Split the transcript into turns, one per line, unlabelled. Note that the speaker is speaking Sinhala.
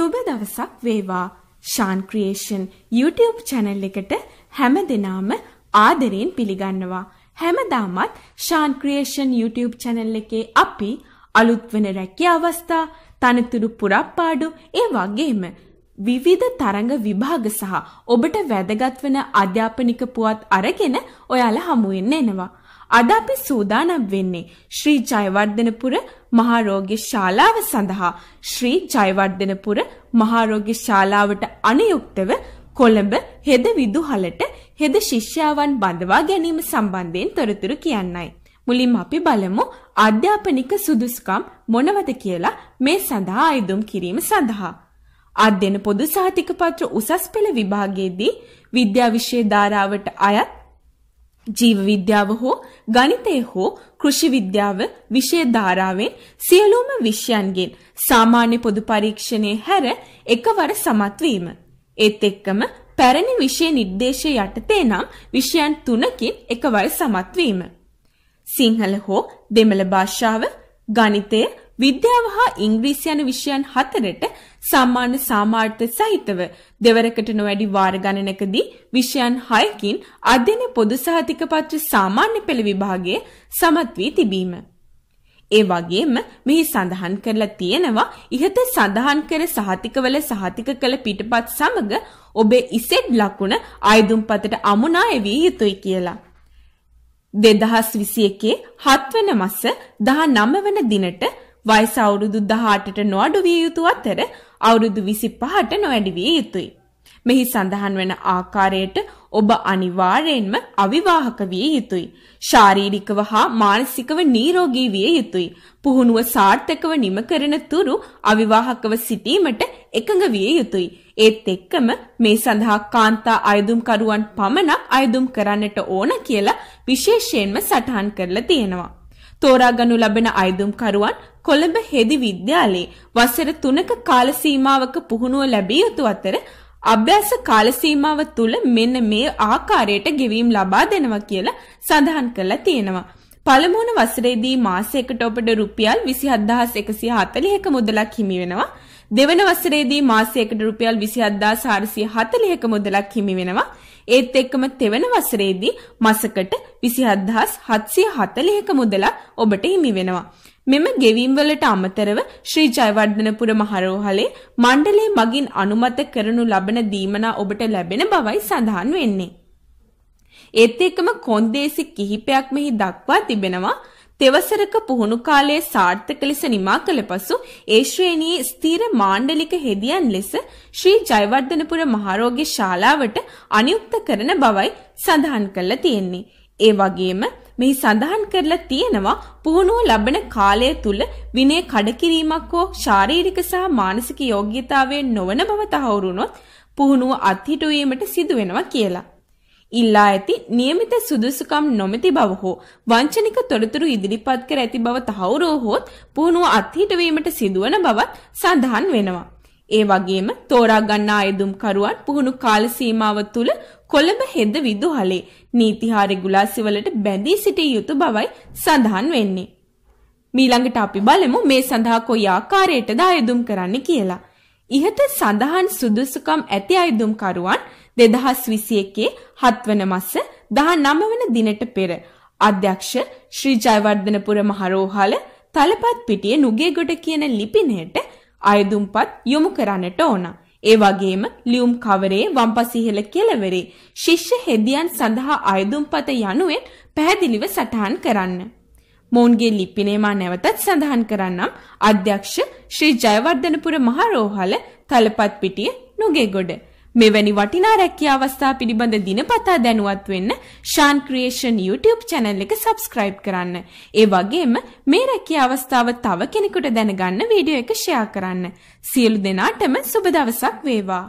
සුබ දවසක් වේවා. ශාන් ක්‍රියේෂන් YouTube channel එකට හැම දිනාම ආදරයෙන් පිළිගන්නවා. හැමදාමත් ශාන් ක්‍රියේෂන් YouTube channel එකේ අපි අලුත් වෙන රැකී අවස්ථා, තනතුරු පුරප්පාඩු ඒ වගේම විවිධ තරඟ විභාග සහ ඔබට වැදගත් වෙන අධ්‍යාපනික පුවත් අරගෙන ඔයාලා හමු වෙන්න එනවා. අද අපි සූදානම් වෙන්නේ ශ්‍රී ජයවර්ධනපුර මහා රෝග්‍ය ශාලාව සඳහා ශ්‍රී ජයවර්ධනපුර මහා රෝග්‍ය ශාලාවට අනුයුක්තව කොළඹ හෙද විදුහලට හෙද ශිෂ්‍යාවන් බඳවා ගැනීම සම්බන්ධයෙන් තොරතුරු කියන්නයි. මුලින්ම අපි බලමු අධ්‍යාපනික සුදුසුකම් මොනවද කියලා මේ සඳහා අයදුම් කිරීම සඳහා. අධ්‍යන පොදු සහතික පත්‍ර උසස් පෙළ විභාගයේදී විද්‍යා විෂය ධාරාවට අයත් ජීව විද්‍යාව හෝ ගණිතය හෝ කෘෂි විද්‍යාව විෂය ධාරාවෙන් සියලුම විෂයන්ගෙන් සාමාන්‍ය පොදු පරීක්ෂණයේ හැර එකවර සමත් වීම. ඒත් එක්කම පැරණි විෂය නිර්දේශය යටතේ නම් විෂයන් තුනකින් එකවර සමත් වීම. සිංහල හෝ දෙමළ භාෂාව, ගණිතය, විද්‍යාව හා ඉංග්‍රීසි යන විෂයන් හතරට සාමාන්‍ය සාමාර්ථ සහිතව දෙවරකට නොවැඩි වාර ගණනකදී විෂයන් 6කින් අධ්‍යන පොදු සහතික පත්‍ර සාමාන්‍ය පෙළ විභාගයේ සමත් වී තිබීම. ඒ වගේම මෙහි සඳහන් කරලා තියෙනවා ඉහත සඳහන් කර සහතිකවල සහතික කළ පිටපත් සමග ඔබේ ඉසෙඩ් ලකුණ ආයුධම්පතට අමුණා එවිය යුතුයි කියලා. 2021 7 වන මාස 19 වන දිනට වයස අවුරුදු 18ට නොඅඩු විය යුතු අතර අවුරුදු 25ට නොවැඩි විය යුතුයි. මෙහි සඳහන් වන ආකාරයට ඔබ අනිවාර්යයෙන්ම අවිවාහක විය යුතුයි. ශාරීරිකව හා මානසිකව නිරෝගී විය යුතුයි. පුහුණුව සාර්ථකව නිම කරන තුරු අවිවාහකව සිටීමට එකඟ විය යුතුයි. ඒත් එක්කම මේ සඳහා කාන්තා අයදුම්කරුවන් පමණක් අයදුම් කරන්නට ඕන කියලා විශේෂයෙන්ම සටහන් කරලා තියෙනවා. තෝරාගනු ලබන අයදුම්කරුවන් කොළඹ හෙදි විද්‍යාලයේ වසර 3ක කාල සීමාවක පුහුණුව ලැබිය යුතු අතර අභ්‍යාස කාල සීමාව තුළ මෙන්න මේ ආකාරයට ගෙවීම් ලබා දෙනවා කියලා සඳහන් කරලා තියෙනවා. පළමුවන වසරේදී මාසයකට ඔබට රුපියල් 27140ක මුදලක් හිමි වෙනවා. දෙවන වසරේදී මාසයකට රුපියල් 27440ක මුදලක් හිමි වෙනවා. ඒත් එක්කම තෙවන වසරේදී මාසකට 27740ක මුදලක් ඔබට හිමි වෙනවා. මෙම ගෙවීම් වලට අමතරව ශ්‍රී ජයවර්ධනපුර මහරෝහලේ මණ්ඩලය මගින් අනුමත කරනු ලබන දීමනා ඔබට ලැබෙන බවයි සඳහන් වෙන්නේ. ඒත් එක්කම කොන්දේසි කිහිපයක් මෙහි දක්වා තිබෙනවා. තෙවසරක පුහුණු කාලයේ සාර්ථක ලෙස නිමා කළ පසු ඒ ශ්‍රේණියේ ස්ථීර මාණ්ඩලික හෙදියන් ලෙස ශ්‍රී ජයවර්ධනපුර මහරෝගී ශාලාවට අනියුක්ත කරන බවයි සඳහන් කරලා තියෙන්නේ. ඒ වගේම මෙහි සඳහන් කරලා තියෙනවා පුහුණුව ලබන කාලය තුල විනය කඩකිරීමක් හෝ ශාරීරික සහ මානසික යෝග්‍යතාවයෙන් නොවන බව තහවුරුනොත් පුහුණුව අත්හිටුවීමට සිදු වෙනවා කියලා. ඉල්ලා ඇති નિયમિત සුදුසුකම් නොමැති බව හෝ වංචනික තොරතුරු ඉදිරිපත් කර ඇති බව තහවුරු හොත් පුහුණුව අත්හිට වීමට සිදුවන බවත් සඳහන් වෙනවා. ඒ වගේම තෝරා ගන්නා අයදුම්කරුවන් පුහුණු කාල සීමාව තුළ කොළඹ හෙද විදුහලේ නීති හා රෙගුලාසි වලට බැඳී සිටිය යුතු බවයි සඳහන් වෙන්නේ. මීළඟට අපි බලමු මේ සඳහා කොයි ආකාරයටද අයදුම් කරන්න කියලා. ඉහත සඳහන් සුදුසුකම් ඇති අයදුම්කරුවන් 2021 හත්වන මස 19 වන දිනට පෙර අධ්‍යක්ෂ ශ්‍රී ජයවර්ධනපුර මහරෝහල තලපත් පිටියේ නුගේගොඩ කියන ලිපිනයට අයදුම්පත් යොමු කරන්නට ඕන. ඒ වගේම ලියුම් කවරේ වම්පසිහෙල කෙළවරේ ශිෂ්‍ය හෙදියන් සඳහා අයදුම්පත යනුවෙන් පැහැදිලිව සටහන් කරන්න. මොවුන්ගේ ලිපිනේ මා නැවතත් සඳහන් කරන්නම් අධ්‍යක්ෂ ශ්‍රී ජයවර්ධනපුර මහරෝහල තලපත් පිටිය නුගේගොඩ 2021 මෙවැනි වටිනා රැකියා අවස්ථා පිළිබඳ දිනපතා දැනුවත් වෙන්න ශාන් ක්‍රියේෂන් YouTube channel එක subscribe කරන්න. ඒ වගේම මේ රැකියා අවස්ථාව තව කෙනෙකුට දැනගන්න වීඩියෝ එක share කරන්න. සියලු දෙනාටම සුබ දවසක් වේවා.